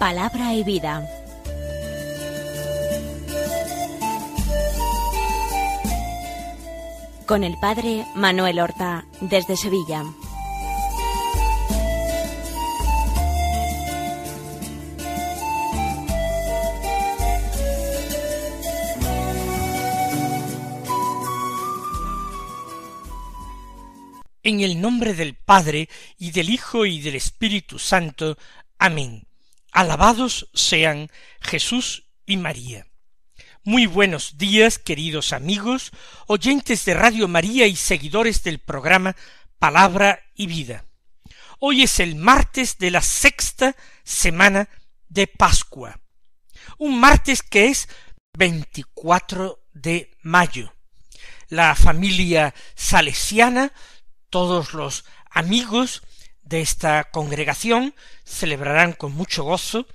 Palabra y Vida. Con el padre Manuel Horta, desde Sevilla. En el nombre del Padre, y del Hijo, y del Espíritu Santo. Amén. Alabados sean Jesús y María. Muy buenos días, queridos amigos, oyentes de Radio María y seguidores del programa Palabra y Vida. Hoy es el martes de la sexta semana de Pascua. Un martes que es 24 de mayo. La familia salesiana, todos los amigos, de esta congregación celebrarán con mucho gozo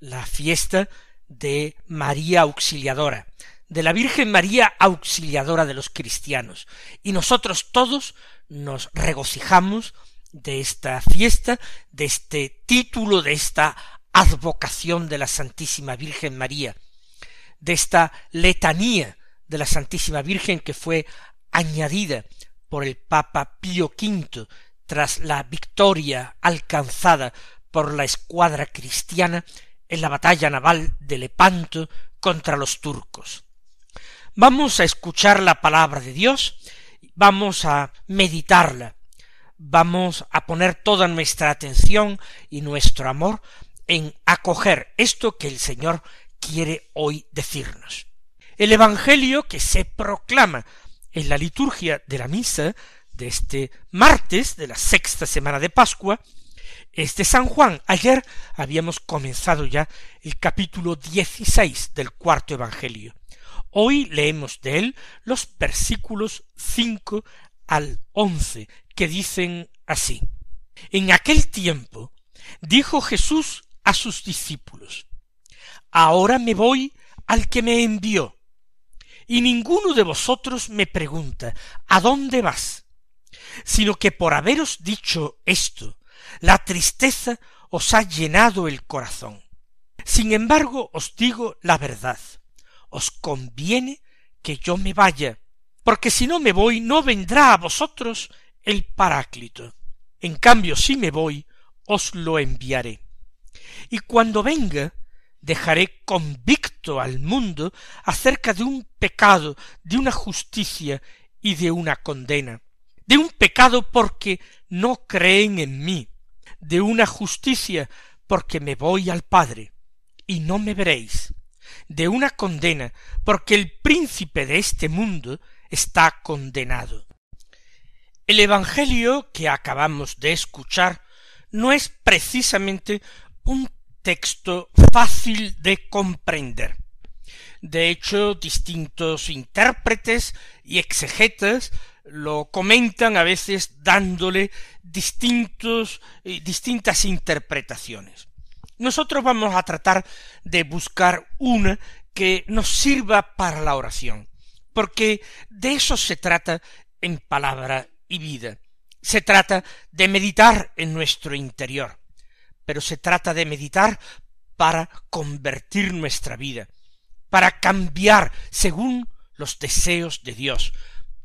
la fiesta de María Auxiliadora, de la Virgen María Auxiliadora de los cristianos, y nosotros todos nos regocijamos de esta fiesta, de este título, de esta advocación de la Santísima Virgen María, de esta letanía de la Santísima Virgen que fue añadida por el Papa Pío V tras la victoria alcanzada por la escuadra cristiana en la batalla naval de Lepanto contra los turcos. Vamos a escuchar la palabra de Dios, vamos a meditarla, vamos a poner toda nuestra atención y nuestro amor en acoger esto que el Señor quiere hoy decirnos. El Evangelio que se proclama en la liturgia de la misa de este martes de la sexta semana de Pascua, es de San Juan. Ayer habíamos comenzado ya el capítulo 16 del cuarto Evangelio. Hoy leemos de él los versículos 5 al 11, que dicen así. En aquel tiempo dijo Jesús a sus discípulos, Ahora me voy al que me envió, y ninguno de vosotros me pregunta, ¿a dónde vas? sino que por haberos dicho esto, la tristeza os ha llenado el corazón. Sin embargo, os digo la verdad, os conviene que yo me vaya, porque si no me voy, no vendrá a vosotros el Paráclito. En cambio, si me voy, os lo enviaré. Y cuando venga, dejaré convicto al mundo acerca de un pecado, de una justicia y de una condena, de un pecado porque no creen en mí, de una justicia porque me voy al Padre, y no me veréis, de una condena porque el príncipe de este mundo está condenado. El Evangelio que acabamos de escuchar no es precisamente un texto fácil de comprender. De hecho, distintos intérpretes y exegetas lo comentan a veces dándole distintos, eh, distintas interpretaciones. Nosotros vamos a tratar de buscar una que nos sirva para la oración, porque de eso se trata en palabra y vida. Se trata de meditar en nuestro interior, pero se trata de meditar para convertir nuestra vida, para cambiar según los deseos de Dios,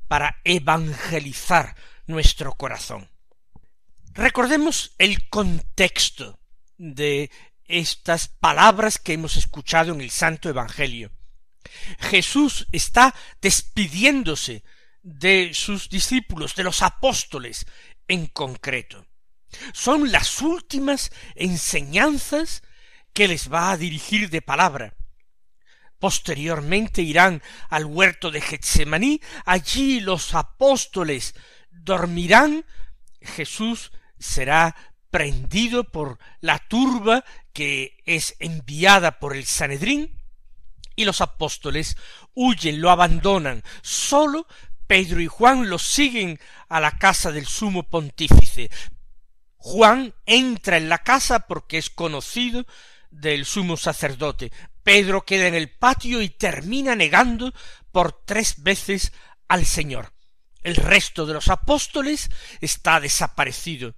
para evangelizar nuestro corazón. Recordemos el contexto de estas palabras que hemos escuchado en el Santo Evangelio. Jesús está despidiéndose de sus discípulos, de los apóstoles en concreto. Son las últimas enseñanzas que les va a dirigir de palabra, Posteriormente irán al huerto de Getsemaní, allí los apóstoles dormirán, Jesús será prendido por la turba que es enviada por el Sanedrín, y los apóstoles huyen, lo abandonan, solo Pedro y Juan lo siguen a la casa del sumo pontífice. Juan entra en la casa porque es conocido del sumo sacerdote, Pedro queda en el patio y termina negando por tres veces al Señor. El resto de los apóstoles está desaparecido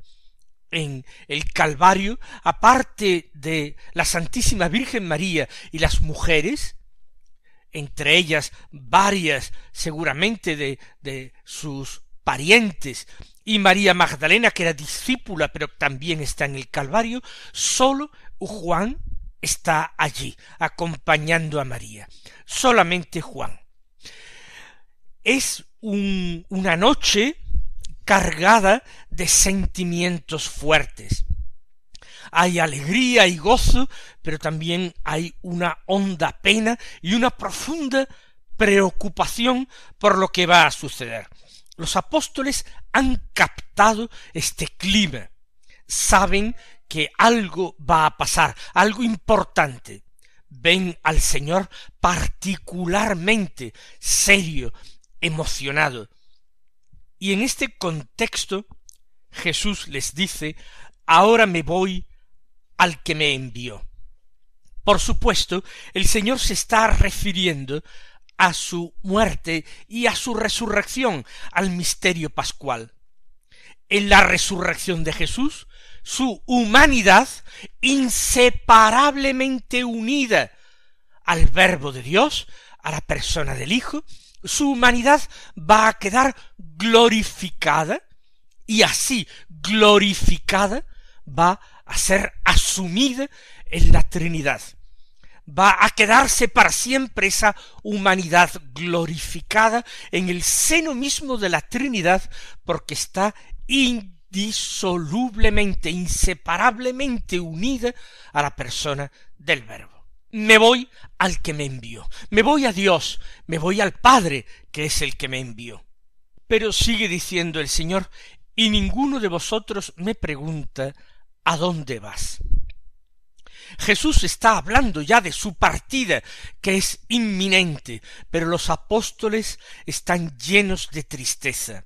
en el Calvario, aparte de la Santísima Virgen María y las mujeres, entre ellas varias seguramente de, de, sus parientes, y María Magdalena, que era discípula, pero también está en el Calvario, solo Juan está allí, acompañando a María. Solamente Juan. Es una noche cargada de sentimientos fuertes. Hay alegría y gozo, pero también hay una honda pena y una profunda preocupación por lo que va a suceder. Los apóstoles han captado este clima, saben que algo va a pasar, algo importante. Ven al Señor particularmente serio, emocionado. Y en este contexto Jesús les dice, ahora me voy al que me envió. Por supuesto, el Señor se está refiriendo a su muerte y a su resurrección, al misterio pascual. En la resurrección de Jesús, su humanidad inseparablemente unida al verbo de Dios, a la persona del Hijo, su humanidad va a quedar glorificada y así glorificada va a ser asumida en la Trinidad. Va a quedarse para siempre esa humanidad glorificada en el seno mismo de la Trinidad porque está indisolublemente, inseparablemente unida a la persona del Verbo. Me voy al que me envió, me voy a Dios, me voy al Padre, que es el que me envió. Pero sigue diciendo el Señor, y ninguno de vosotros me pregunta, ¿a dónde vas? Jesús está hablando ya de su partida, que es inminente, pero los apóstoles están llenos de tristeza.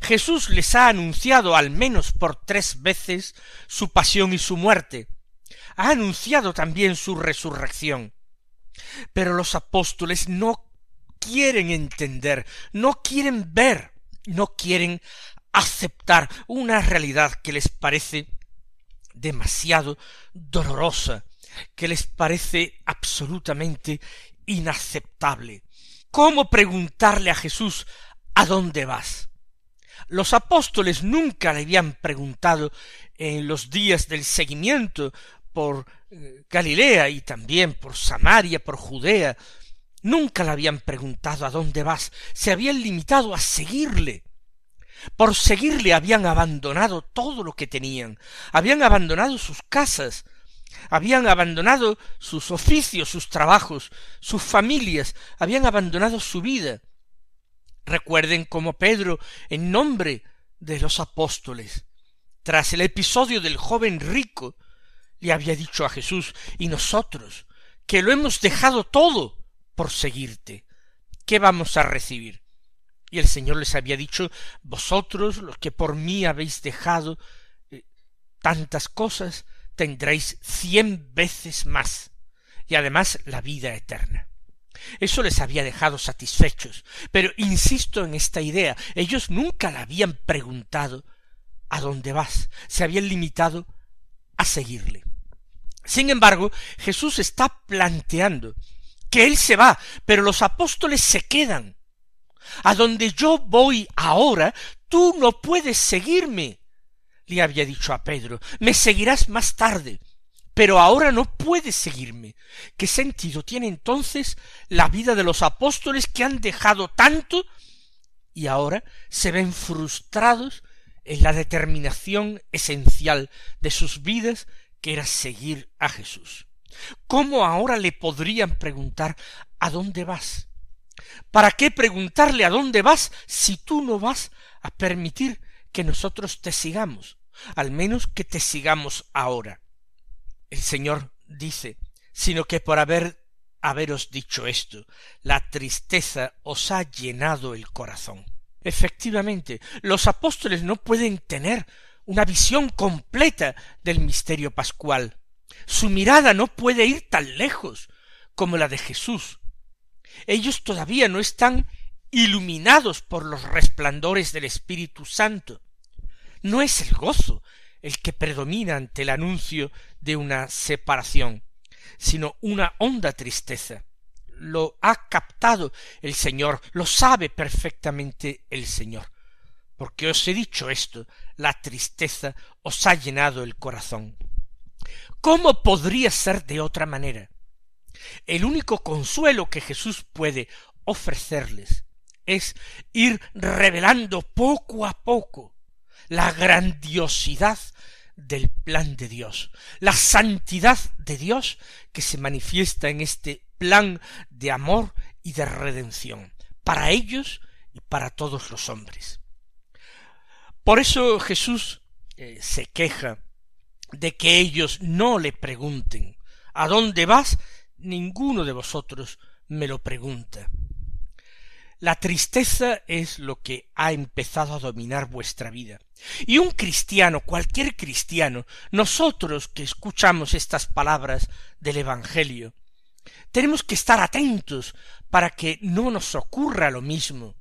Jesús les ha anunciado al menos por tres veces su pasión y su muerte. Ha anunciado también su resurrección. Pero los apóstoles no quieren entender, no quieren ver, no quieren aceptar una realidad que les parece demasiado dolorosa, que les parece absolutamente inaceptable. ¿Cómo preguntarle a Jesús ¿A dónde vas? Los apóstoles nunca le habían preguntado en los días del seguimiento por eh, Galilea y también por Samaria, por Judea, nunca le habían preguntado a dónde vas, se habían limitado a seguirle. Por seguirle habían abandonado todo lo que tenían, habían abandonado sus casas, habían abandonado sus oficios, sus trabajos, sus familias, habían abandonado su vida, Recuerden cómo Pedro, en nombre de los apóstoles, tras el episodio del joven rico, le había dicho a Jesús y nosotros que lo hemos dejado todo por seguirte. ¿Qué vamos a recibir? Y el Señor les había dicho, vosotros los que por mí habéis dejado eh, tantas cosas, tendréis cien veces más, y además la vida eterna. Eso les había dejado satisfechos. Pero insisto en esta idea, ellos nunca le habían preguntado a dónde vas, se habían limitado a seguirle. Sin embargo, Jesús está planteando que Él se va, pero los apóstoles se quedan. A donde yo voy ahora, tú no puedes seguirme, le había dicho a Pedro, me seguirás más tarde pero ahora no puede seguirme. ¿Qué sentido tiene entonces la vida de los apóstoles que han dejado tanto y ahora se ven frustrados en la determinación esencial de sus vidas que era seguir a Jesús? ¿Cómo ahora le podrían preguntar ¿A dónde vas? ¿Para qué preguntarle a dónde vas si tú no vas a permitir que nosotros te sigamos? Al menos que te sigamos ahora. El Señor dice, sino que por haber haberos dicho esto, la tristeza os ha llenado el corazón. Efectivamente, los apóstoles no pueden tener una visión completa del misterio pascual. Su mirada no puede ir tan lejos como la de Jesús. Ellos todavía no están iluminados por los resplandores del Espíritu Santo. No es el gozo el que predomina ante el anuncio de una separación, sino una honda tristeza. Lo ha captado el Señor, lo sabe perfectamente el Señor. Porque os he dicho esto, la tristeza os ha llenado el corazón. ¿Cómo podría ser de otra manera? El único consuelo que Jesús puede ofrecerles es ir revelando poco a poco la grandiosidad del plan de Dios, la santidad de Dios que se manifiesta en este plan de amor y de redención, para ellos y para todos los hombres. Por eso Jesús eh, se queja de que ellos no le pregunten, ¿a dónde vas? Ninguno de vosotros me lo pregunta. La tristeza es lo que ha empezado a dominar vuestra vida. Y un cristiano, cualquier cristiano, nosotros que escuchamos estas palabras del Evangelio, tenemos que estar atentos para que no nos ocurra lo mismo.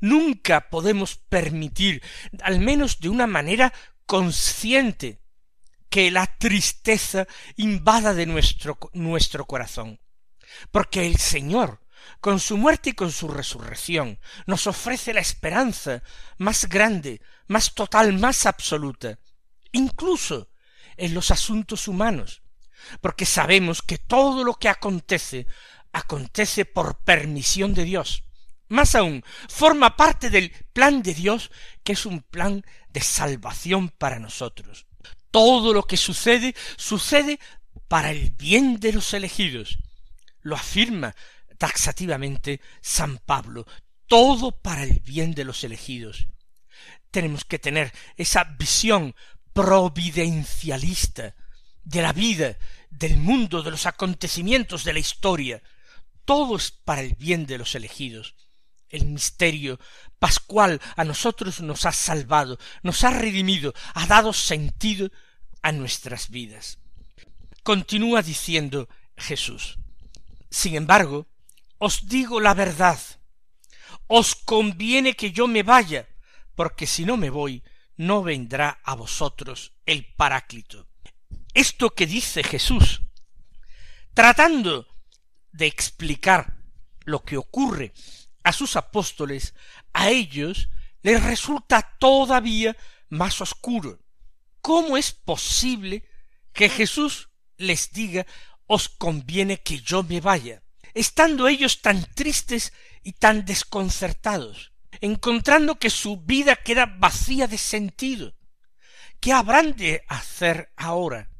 Nunca podemos permitir, al menos de una manera consciente, que la tristeza invada de nuestro, nuestro corazón. Porque el Señor con su muerte y con su resurrección nos ofrece la esperanza más grande, más total, más absoluta, incluso en los asuntos humanos, porque sabemos que todo lo que acontece acontece por permisión de Dios. Más aún, forma parte del plan de Dios, que es un plan de salvación para nosotros. Todo lo que sucede, sucede para el bien de los elegidos. Lo afirma taxativamente San Pablo, todo para el bien de los elegidos. Tenemos que tener esa visión providencialista de la vida, del mundo, de los acontecimientos, de la historia. Todo es para el bien de los elegidos. El misterio pascual a nosotros nos ha salvado, nos ha redimido, ha dado sentido a nuestras vidas. Continúa diciendo Jesús. Sin embargo, os digo la verdad. Os conviene que yo me vaya, porque si no me voy, no vendrá a vosotros el Paráclito. Esto que dice Jesús, tratando de explicar lo que ocurre a sus apóstoles, a ellos les resulta todavía más oscuro. ¿Cómo es posible que Jesús les diga os conviene que yo me vaya? estando ellos tan tristes y tan desconcertados, encontrando que su vida queda vacía de sentido. ¿Qué habrán de hacer ahora?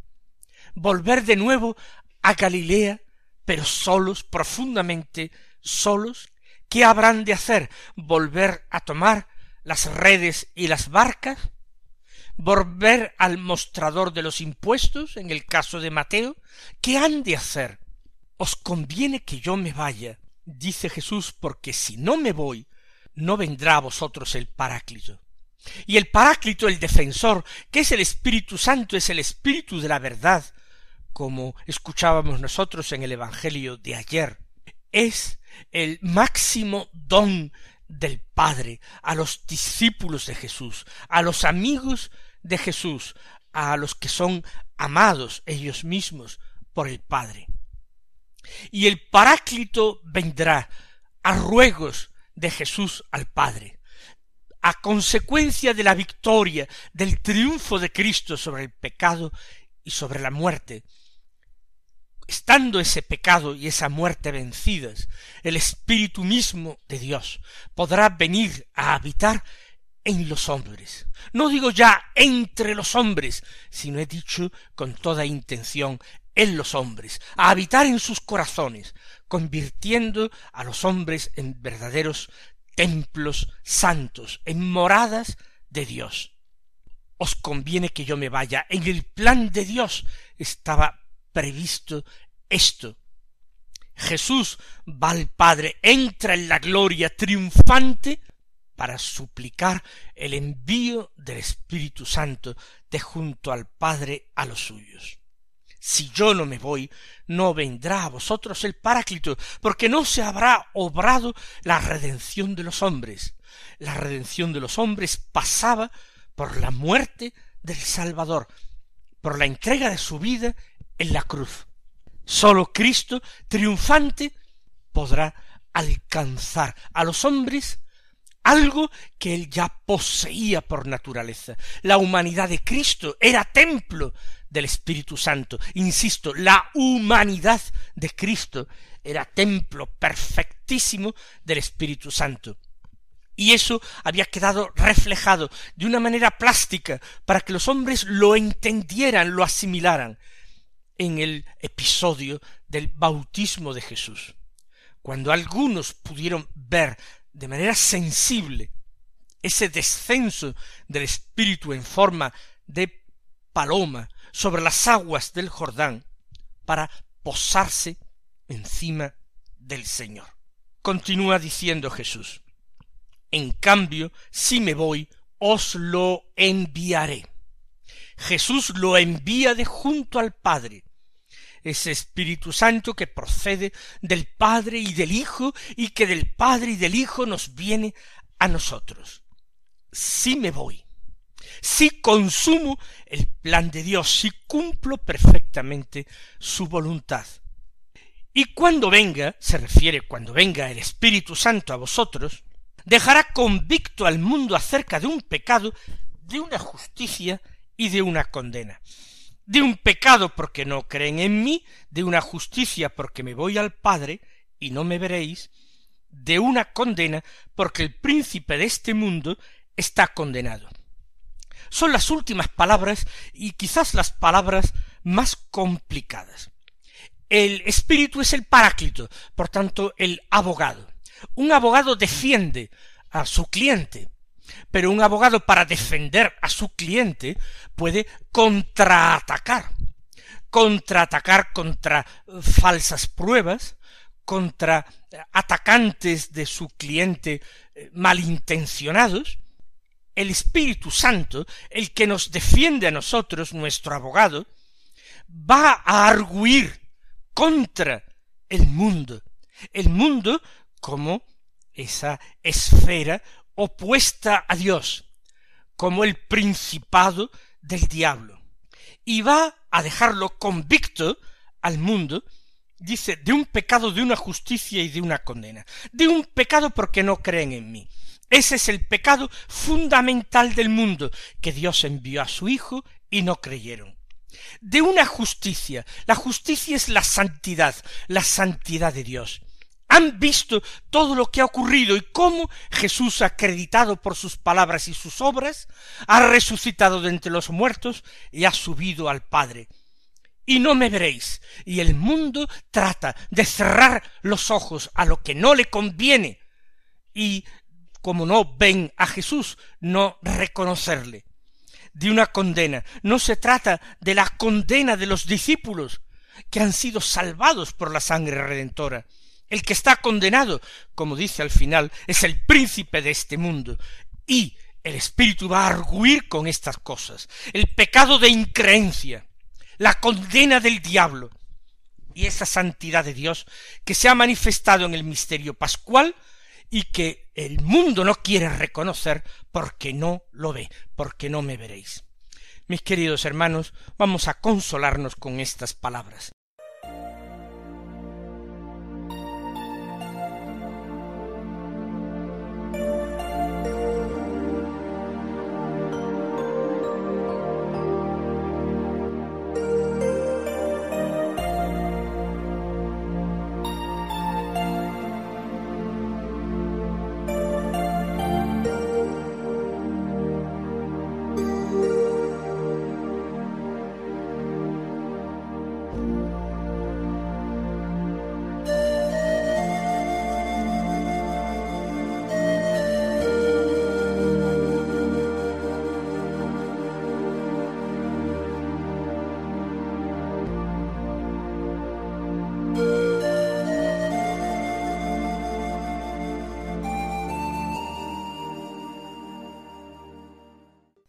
Volver de nuevo a Galilea, pero solos, profundamente solos. ¿Qué habrán de hacer? ¿Volver a tomar las redes y las barcas? ¿Volver al mostrador de los impuestos, en el caso de Mateo? ¿Qué han de hacer? Os conviene que yo me vaya, dice Jesús, porque si no me voy, no vendrá a vosotros el Paráclito. Y el Paráclito, el defensor, que es el Espíritu Santo, es el Espíritu de la verdad, como escuchábamos nosotros en el Evangelio de ayer, es el máximo don del Padre a los discípulos de Jesús, a los amigos de Jesús, a los que son amados ellos mismos por el Padre. Y el Paráclito vendrá a ruegos de Jesús al Padre, a consecuencia de la victoria, del triunfo de Cristo sobre el pecado y sobre la muerte. Estando ese pecado y esa muerte vencidas, el Espíritu mismo de Dios podrá venir a habitar en los hombres. No digo ya entre los hombres, sino he dicho con toda intención en los hombres, a habitar en sus corazones, convirtiendo a los hombres en verdaderos templos santos, en moradas de Dios. Os conviene que yo me vaya. En el plan de Dios estaba previsto esto. Jesús va al Padre, entra en la gloria triunfante para suplicar el envío del Espíritu Santo de junto al Padre a los suyos si yo no me voy, no vendrá a vosotros el Paráclito, porque no se habrá obrado la redención de los hombres. La redención de los hombres pasaba por la muerte del Salvador, por la entrega de su vida en la cruz. Sólo Cristo, triunfante, podrá alcanzar a los hombres algo que él ya poseía por naturaleza. La humanidad de Cristo era templo del Espíritu Santo. Insisto, la humanidad de Cristo era templo perfectísimo del Espíritu Santo. Y eso había quedado reflejado de una manera plástica para que los hombres lo entendieran, lo asimilaran en el episodio del bautismo de Jesús. Cuando algunos pudieron ver de manera sensible ese descenso del espíritu en forma de paloma sobre las aguas del Jordán para posarse encima del Señor. Continúa diciendo Jesús, en cambio, si me voy, os lo enviaré. Jesús lo envía de junto al Padre, ese Espíritu Santo que procede del Padre y del Hijo y que del Padre y del Hijo nos viene a nosotros. Si me voy, si consumo el plan de Dios, si cumplo perfectamente su voluntad. Y cuando venga, se refiere cuando venga el Espíritu Santo a vosotros, dejará convicto al mundo acerca de un pecado, de una justicia y de una condena de un pecado porque no creen en mí, de una justicia porque me voy al Padre y no me veréis, de una condena porque el príncipe de este mundo está condenado. Son las últimas palabras y quizás las palabras más complicadas. El espíritu es el paráclito, por tanto el abogado. Un abogado defiende a su cliente, pero un abogado para defender a su cliente puede contraatacar, contraatacar contra eh, falsas pruebas, contra eh, atacantes de su cliente eh, malintencionados, el Espíritu Santo, el que nos defiende a nosotros, nuestro abogado, va a arguir contra el mundo, el mundo como esa esfera opuesta a Dios, como el principado del diablo, y va a dejarlo convicto al mundo, dice, de un pecado, de una justicia y de una condena, de un pecado porque no creen en mí. Ese es el pecado fundamental del mundo, que Dios envió a su Hijo y no creyeron. De una justicia, la justicia es la santidad, la santidad de Dios. Han visto todo lo que ha ocurrido y cómo Jesús, acreditado por sus palabras y sus obras, ha resucitado de entre los muertos y ha subido al Padre. Y no me veréis. Y el mundo trata de cerrar los ojos a lo que no le conviene. Y como no ven a Jesús, no reconocerle. De una condena. No se trata de la condena de los discípulos que han sido salvados por la sangre redentora el que está condenado, como dice al final, es el príncipe de este mundo, y el espíritu va a arguir con estas cosas. El pecado de increencia, la condena del diablo, y esa santidad de Dios que se ha manifestado en el misterio pascual y que el mundo no quiere reconocer porque no lo ve, porque no me veréis. Mis queridos hermanos, vamos a consolarnos con estas palabras.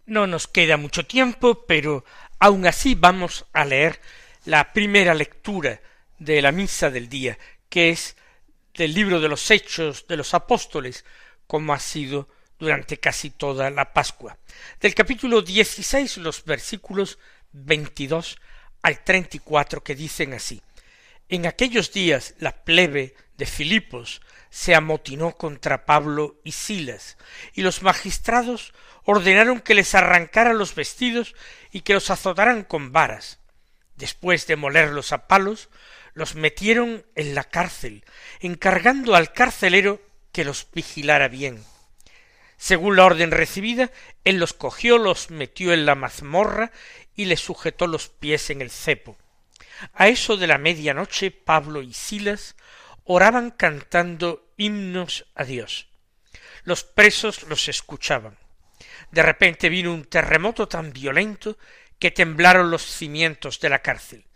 No nos queda mucho tiempo, pero aun así vamos a leer la primera lectura de la misa del día, que es del libro de los Hechos de los Apóstoles, como ha sido durante casi toda la Pascua. Del capítulo dieciséis, los versículos veintidós al cuatro, que dicen así: En aquellos días la plebe de Filipos se amotinó contra Pablo y Silas, y los magistrados ordenaron que les arrancaran los vestidos y que los azotaran con varas. Después de molerlos a palos, los metieron en la cárcel, encargando al carcelero que los vigilara bien. Según la orden recibida, él los cogió, los metió en la mazmorra y les sujetó los pies en el cepo. A eso de la medianoche, Pablo y Silas oraban cantando himnos a Dios. Los presos los escuchaban. De repente vino un terremoto tan violento que temblaron los cimientos de la cárcel.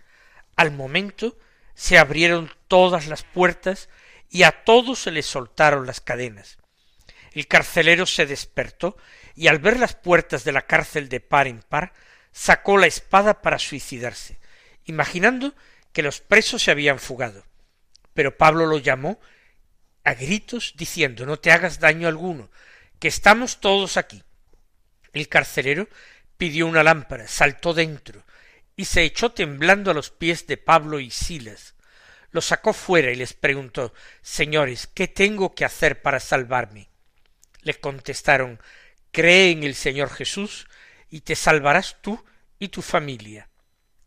Al momento se abrieron todas las puertas y a todos se les soltaron las cadenas. El carcelero se despertó y al ver las puertas de la cárcel de par en par, sacó la espada para suicidarse, imaginando que los presos se habían fugado pero Pablo lo llamó a gritos diciendo no te hagas daño alguno, que estamos todos aquí. El carcelero pidió una lámpara, saltó dentro, y se echó temblando a los pies de Pablo y Silas. Lo sacó fuera y les preguntó Señores, ¿qué tengo que hacer para salvarme? Le contestaron Cree en el Señor Jesús, y te salvarás tú y tu familia.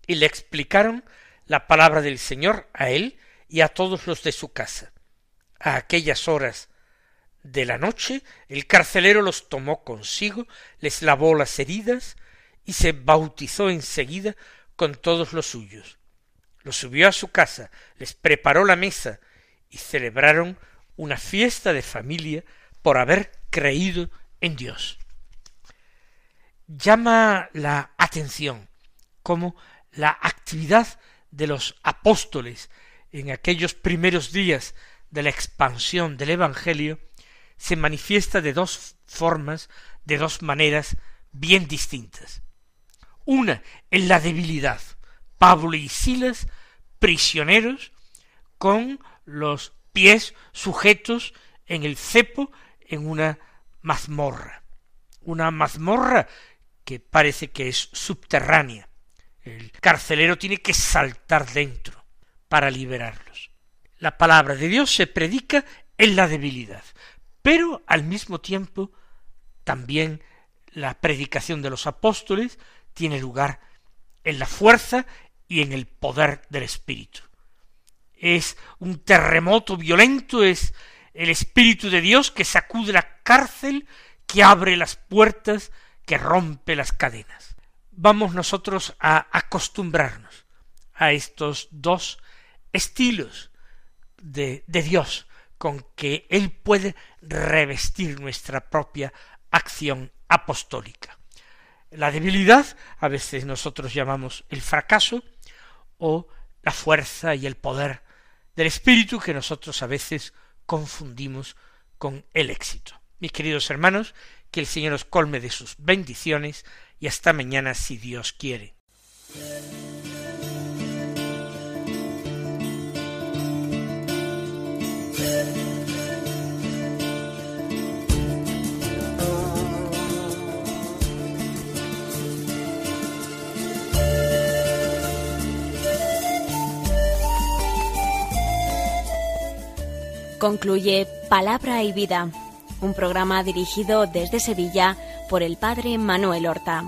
Y le explicaron la palabra del Señor a él y a todos los de su casa. A aquellas horas de la noche el carcelero los tomó consigo, les lavó las heridas y se bautizó enseguida con todos los suyos. Los subió a su casa, les preparó la mesa y celebraron una fiesta de familia por haber creído en Dios. Llama la atención como la actividad de los apóstoles en aquellos primeros días de la expansión del Evangelio se manifiesta de dos formas, de dos maneras bien distintas. Una en la debilidad, Pablo y Silas prisioneros con los pies sujetos en el cepo en una mazmorra, una mazmorra que parece que es subterránea. El carcelero tiene que saltar dentro para liberarlos. La palabra de Dios se predica en la debilidad, pero al mismo tiempo también la predicación de los apóstoles tiene lugar en la fuerza y en el poder del Espíritu. Es un terremoto violento, es el Espíritu de Dios que sacude la cárcel, que abre las puertas, que rompe las cadenas. Vamos nosotros a acostumbrarnos a estos dos estilos de, Dios con que Él puede revestir nuestra propia acción apostólica. La debilidad, a veces nosotros llamamos el fracaso, o la fuerza y el poder del espíritu que nosotros a veces confundimos con el éxito. Mis queridos hermanos, que el Señor os colme de sus bendiciones y hasta mañana si Dios quiere. Concluye Palabra y Vida, un programa dirigido desde Sevilla por el padre Manuel Horta.